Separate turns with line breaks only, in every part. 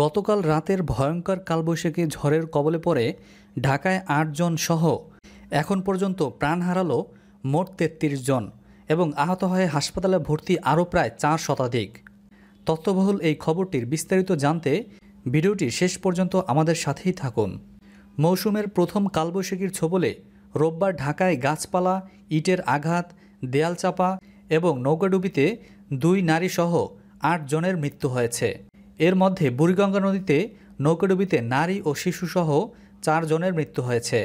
গতকাল রাতের ভয়ঙ্কর কালবৈশাখে ঝড়ের কবলে পড়ে ঢাকায় আটজন সহ এখন পর্যন্ত প্রাণ হারালো মোট তেত্রিশ জন এবং আহত হয়ে হাসপাতালে ভর্তি আরও প্রায় চার শতাধিক তত্ত্ববহুল এই খবরটির বিস্তারিত জানতে ভিডিওটি শেষ পর্যন্ত আমাদের সাথেই থাকুন মৌসুমের প্রথম কালবৈশাখীর ছোবলে রোববার ঢাকায় গাছপালা ইটের আঘাত দেয়াল চাপা এবং নৌকাডুবিতে দুই নারীসহ আট জনের মৃত্যু হয়েছে এর মধ্যে বুড়িগঙ্গা নদীতে নৌকাডুবিতে নারী ও শিশুসহ চারজনের মৃত্যু হয়েছে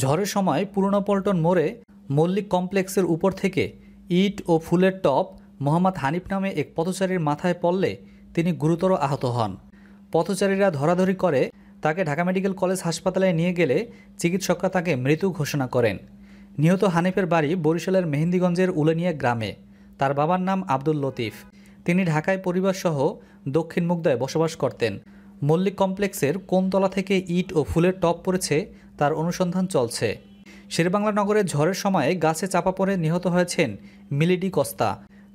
ঝড়ের সময় পুরনো পল্টন মোড়ে মল্লিক কমপ্লেক্সের উপর থেকে ইট ও ফুলের টপ মোহাম্মদ হানিফ নামে এক পথচারীর মাথায় পড়লে তিনি গুরুতর আহত হন পথচারীরা ধরাধরি করে তাকে ঢাকা মেডিকেল কলেজ হাসপাতালে নিয়ে গেলে চিকিৎসকরা তাকে মৃত্যু ঘোষণা করেন নিহত হানিফের বাড়ি বরিশালের মেহেন্দিগঞ্জের উলনিয়া গ্রামে তার বাবার নাম আব্দুল লতিফ তিনি ঢাকায় পরিবারসহ দক্ষিণ মুগদায় বসবাস করতেন মল্লিক কমপ্লেক্সের কোন তলা থেকে ইট ও ফুলের টপ পড়েছে তার অনুসন্ধান চলছে শেরবাংলা নগরে ঝড়ের সময়ে গাছে চাপা পড়ে নিহত হয়েছেন মিলিডি কস্তা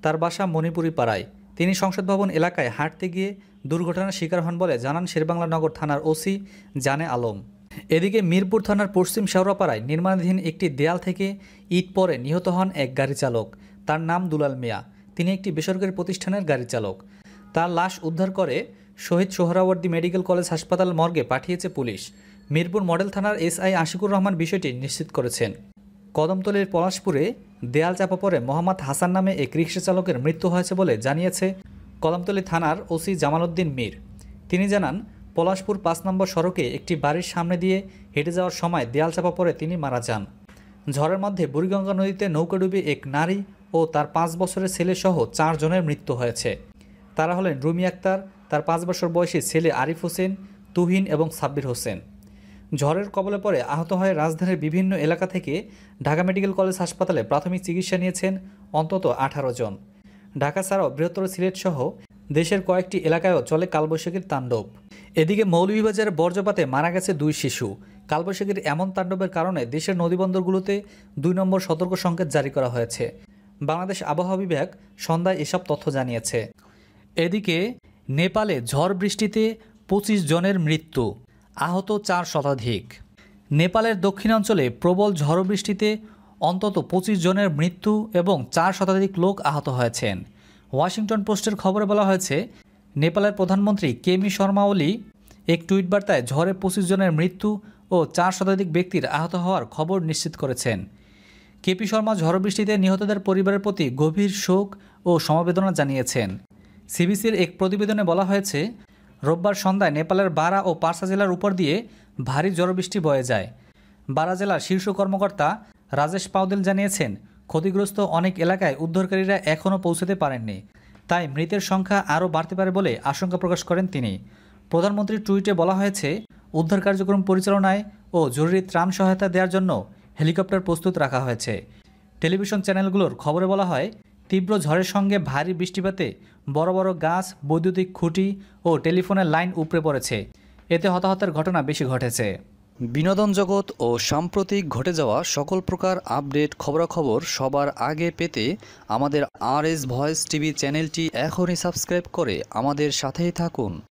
তার বাসা মণিপুরি পাড়ায় তিনি সংসদ ভবন এলাকায় হাঁটতে গিয়ে দুর্ঘটনার শিকার হন বলে জানান শেরবাংলা নগর থানার ওসি জানে আলম এদিকে মিরপুর থানার পশ্চিম শেওড়াপাড়ায় নির্মাণাধীন একটি দেয়াল থেকে ইট পরে নিহত হন এক গাড়ি চালক তার নাম দুলাল মিয়া তিনি একটি বেসরকারি প্রতিষ্ঠানের গাড়ি চালক তার লাশ উদ্ধার করে শহীদ সোহরাওয়ার্দী মেডিকেল কলেজ হাসপাতাল মর্গে পাঠিয়েছে পুলিশ মিরপুর মডেল থানার এসআই আশিকুর রহমান বিষয়টি নিশ্চিত করেছেন কদমতলের পলাশপুরে দেয়াল চাপা পরে মোহাম্মদ হাসান নামে এক রিক্সা চালকের মৃত্যু হয়েছে বলে জানিয়েছে কদমতলী থানার ওসি জামালউদ্দিন মীর তিনি জানান পলাশপুর পাঁচ নম্বর সড়কে একটি বাড়ির সামনে দিয়ে হেঁটে যাওয়ার সময় দেয়াল চাপা পরে তিনি মারা যান ঝড়ের মধ্যে বুড়িগঙ্গা নদীতে নৌকা ডুবে এক নারী ও তার পাঁচ বছরের ছেলেসহ চারজনের মৃত্যু হয়েছে তারা হলেন রুমি আক্তার তার পাঁচ বছর বয়সী ছেলে আরিফ হোসেন তুহিন এবং সাব্বির হোসেন ঝড়ের কবলে পরে আহত হয়ে রাজধানীর বিভিন্ন এলাকা থেকে ঢাকা মেডিকেল কলেজ হাসপাতালে প্রাথমিক চিকিৎসা নিয়েছেন অন্তত আঠারো জন ঢাকা ছাড়াও বৃহত্তর সিলেটসহ দেশের কয়েকটি এলাকায়ও চলে কালবৈশাখীর তাণ্ডব এদিকে মৌলভীবাজারের বর্জ্যপাতে মারা গেছে দুই শিশু কালবৈশাখীর এমন তাণ্ডবের কারণে দেশের নদীবন্দরগুলোতে দুই নম্বর সতর্ক সংকেত জারি করা হয়েছে বাংলাদেশ আবহাওয়া বিভাগ সন্ধ্যায় এসব তথ্য জানিয়েছে এদিকে নেপালে ঝড় বৃষ্টিতে পঁচিশ জনের মৃত্যু আহত চার শতাধিক নেপালের দক্ষিণাঞ্চলে প্রবল ঝড় বৃষ্টিতে অন্তত পঁচিশ জনের মৃত্যু এবং চার শতাধিক লোক আহত হয়েছেন ওয়াশিংটন পোস্টের খবরে বলা হয়েছে নেপালের প্রধানমন্ত্রী কেমি শর্মা ওলি এক টুইট বার্তায় ঝড়ে পঁচিশ জনের মৃত্যু ও চার শতাধিক ব্যক্তির আহত হওয়ার খবর নিশ্চিত করেছেন কেপি শর্মা ঝড়বৃষ্টিতে নিহতদের পরিবারের প্রতি গভীর শোক ও সমবেদনা জানিয়েছেন সিবিসির এক প্রতিবেদনে বলা হয়েছে রোববার সন্ধ্যায় নেপালের বারা ও পার্সা জেলার উপর দিয়ে ভারী জড়বৃষ্টি বয়ে যায় বারা জেলার শীর্ষ কর্মকর্তা রাজেশ পাউদেল জানিয়েছেন ক্ষতিগ্রস্ত অনেক এলাকায় উদ্ধারকারীরা এখনও পৌঁছতে পারেননি তাই মৃতের সংখ্যা আরও বাড়তে পারে বলে আশঙ্কা প্রকাশ করেন তিনি প্রধানমন্ত্রীর টুইটে বলা হয়েছে উদ্ধার কার্যক্রম পরিচালনায় ও জরুরি ত্রাণ সহায়তা দেওয়ার জন্য হেলিকপ্টার প্রস্তুত রাখা হয়েছে টেলিভিশন চ্যানেলগুলোর খবরে বলা হয় তীব্র ঝড়ের সঙ্গে ভারী বৃষ্টিপাতে বড় বড় গাছ বৈদ্যুতিক খুঁটি ও টেলিফোনের লাইন উপড়ে পড়েছে এতে হতাহতের ঘটনা বেশি ঘটেছে বিনোদন জগৎ ও সাম্প্রতিক ঘটে যাওয়া সকল প্রকার আপডেট খবরাখবর সবার আগে পেতে আমাদের আর এস ভয়েস টিভি চ্যানেলটি এখনই সাবস্ক্রাইব করে আমাদের সাথেই থাকুন